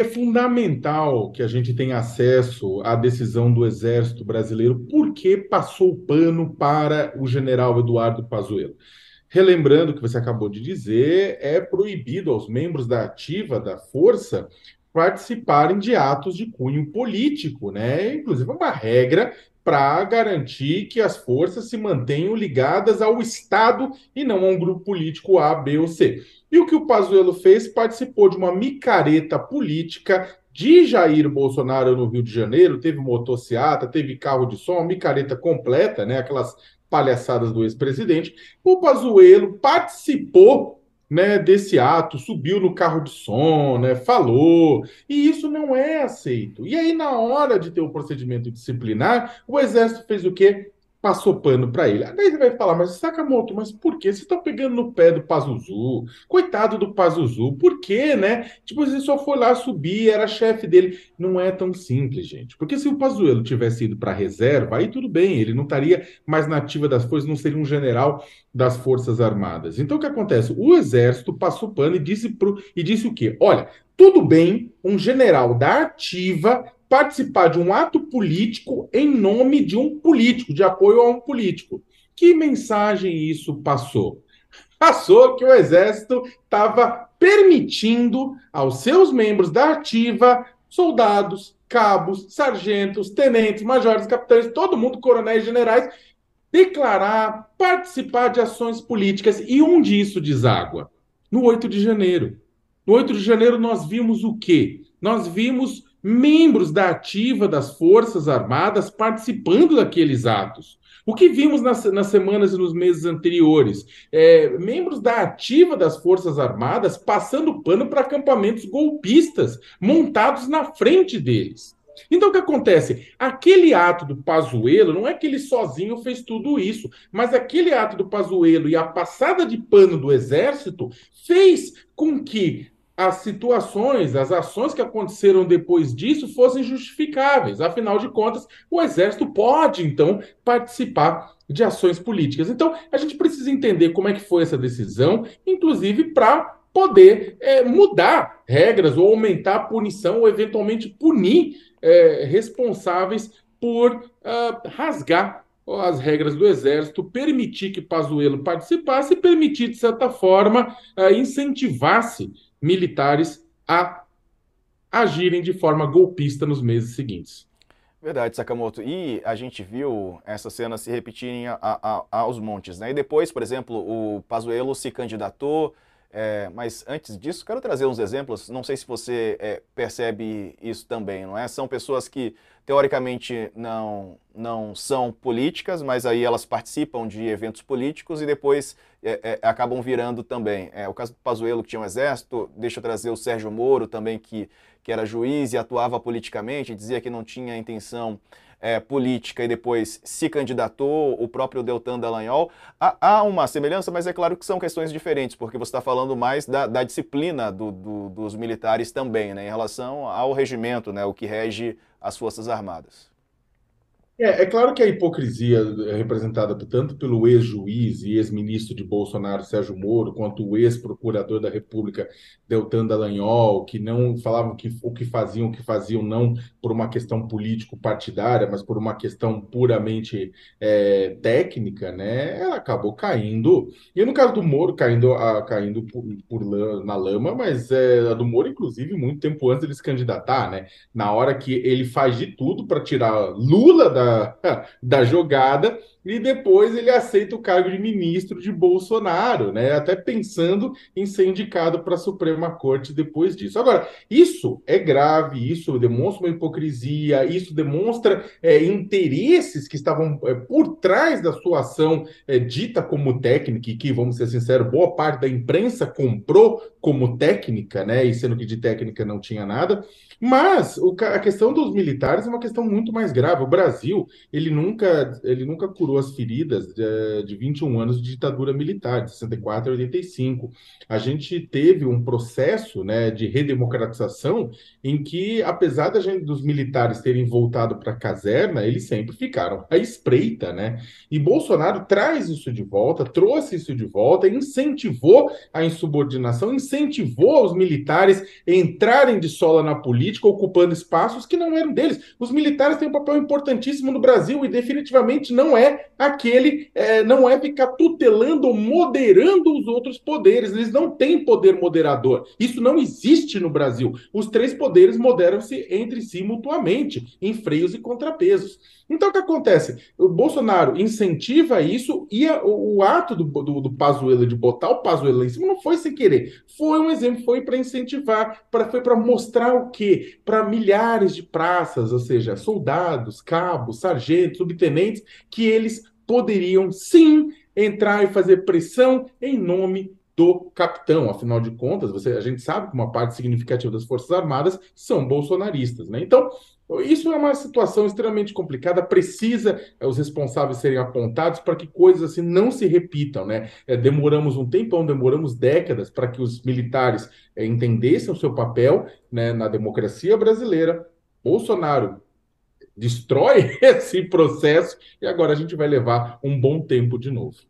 é fundamental que a gente tenha acesso à decisão do Exército Brasileiro, porque passou o pano para o general Eduardo Pazuello. Relembrando o que você acabou de dizer, é proibido aos membros da ativa da força participarem de atos de cunho político, né? Inclusive é uma regra para garantir que as forças se mantenham ligadas ao Estado e não a um grupo político A, B ou C. E o que o Pazuello fez? Participou de uma micareta política de Jair Bolsonaro no Rio de Janeiro, teve motocicleta, teve carro de som, uma micareta completa, né? Aquelas palhaçadas do ex-presidente. O Pazuello participou né, desse ato, subiu no carro de som, né, falou, e isso não é aceito. E aí, na hora de ter o procedimento disciplinar, o Exército fez o quê? passou pano para ele. Aí ele vai falar, mas Sakamoto, mas por que vocês estão pegando no pé do Pazuzu? Coitado do Pazuzu, por quê, né? Tipo, ele só foi lá subir, era chefe dele. Não é tão simples, gente. Porque se o Pazuelo tivesse ido para reserva, aí tudo bem, ele não estaria mais nativa das coisas, não seria um general das Forças Armadas. Então o que acontece? O exército passou pano e disse pro, e disse o quê? Olha, tudo bem um general da ativa participar de um ato político em nome de um político, de apoio a um político. Que mensagem isso passou? Passou que o Exército estava permitindo aos seus membros da ativa, soldados, cabos, sargentos, tenentes, majores, capitães, todo mundo, coronéis, generais, declarar, participar de ações políticas e onde isso deságua? No 8 de janeiro. No 8 de janeiro nós vimos o quê? Nós vimos membros da ativa das Forças Armadas participando daqueles atos. O que vimos nas, nas semanas e nos meses anteriores? É, membros da ativa das Forças Armadas passando pano para acampamentos golpistas montados na frente deles. Então, o que acontece? Aquele ato do Pazuello, não é que ele sozinho fez tudo isso, mas aquele ato do Pazuello e a passada de pano do exército fez com que as situações, as ações que aconteceram depois disso fossem justificáveis. Afinal de contas, o Exército pode, então, participar de ações políticas. Então, a gente precisa entender como é que foi essa decisão, inclusive para poder é, mudar regras ou aumentar a punição ou eventualmente punir é, responsáveis por uh, rasgar as regras do Exército, permitir que Pazuello participasse e permitir, de certa forma, uh, incentivasse militares a agirem de forma golpista nos meses seguintes. Verdade, Sakamoto. E a gente viu essa cena se repetirem a, a, aos montes, né? E depois, por exemplo, o Pazuello se candidatou, é, mas antes disso, quero trazer uns exemplos, não sei se você é, percebe isso também, não é? São pessoas que teoricamente não, não são políticas, mas aí elas participam de eventos políticos e depois é, é, acabam virando também. É, o caso do Pazuello, que tinha um exército, deixa eu trazer o Sérgio Moro também, que, que era juiz e atuava politicamente, dizia que não tinha intenção é, política e depois se candidatou, o próprio Deltan Dallagnol. Há, há, uma semelhança, mas é claro que são questões diferentes, porque você está falando mais da, da disciplina do, do, dos militares também, né, em relação ao regimento, né, o que rege as Forças Armadas. É, é, claro que a hipocrisia é representada tanto pelo ex-juiz e ex-ministro de Bolsonaro, Sérgio Moro, quanto o ex-procurador da República, Deltan Dallagnol, que não falavam que, o que faziam, o que faziam, não por uma questão político-partidária, mas por uma questão puramente é, técnica, né? Ela acabou caindo. E no caso do Moro, caindo, a, caindo por, por, na lama, mas é, a do Moro, inclusive, muito tempo antes de ele se candidatar, né? Na hora que ele faz de tudo para tirar Lula da da, jogada, e depois ele aceita o cargo de ministro de Bolsonaro, né? Até pensando em ser indicado para a Suprema Corte depois disso. Agora, isso é grave, isso demonstra uma hipocrisia, isso demonstra é, interesses que estavam é, por trás da sua ação é, dita como técnica, e que, vamos ser sinceros, boa parte da imprensa comprou como técnica, né? E sendo que de técnica não tinha nada. Mas o, a questão dos militares é uma questão muito mais grave. O Brasil Brasil, ele nunca, ele nunca curou as feridas eh, de, de 21 anos de ditadura militar, de 64 a 85. A gente teve um processo né, de redemocratização em que, apesar da gente, dos militares terem voltado para a caserna, eles sempre ficaram à espreita. Né? E Bolsonaro traz isso de volta, trouxe isso de volta, incentivou a insubordinação, incentivou os militares a entrarem de sola na política, ocupando espaços que não eram deles. Os militares têm um papel importantíssimo no Brasil e definitivamente não é aquele, é, não é ficar tutelando ou moderando os outros poderes. Eles não têm poder moderador. Isso não existe no Brasil. Os três poderes moderam-se entre si mutuamente, em freios e contrapesos. Então, o que acontece? O Bolsonaro incentiva isso e a, o, o, ato do, do, do Pazuello de botar o Pazuello em cima não foi sem querer. Foi um exemplo, foi para incentivar, pra, foi para mostrar o quê? Para milhares de praças, ou seja, soldados, cabos, sargentos, subtenentes, que eles poderiam sim entrar e fazer pressão em nome do capitão. Afinal de contas, você, a gente sabe que uma parte significativa das Forças Armadas são bolsonaristas, né? Então, isso é uma situação extremamente complicada, precisa eh, os responsáveis serem apontados para que coisas assim não se repitam, né? Eh, demoramos um tempão, demoramos décadas para que os militares eh, entendessem o seu papel né, na democracia brasileira. Bolsonaro, destrói esse processo e agora a gente vai levar um bom tempo de novo.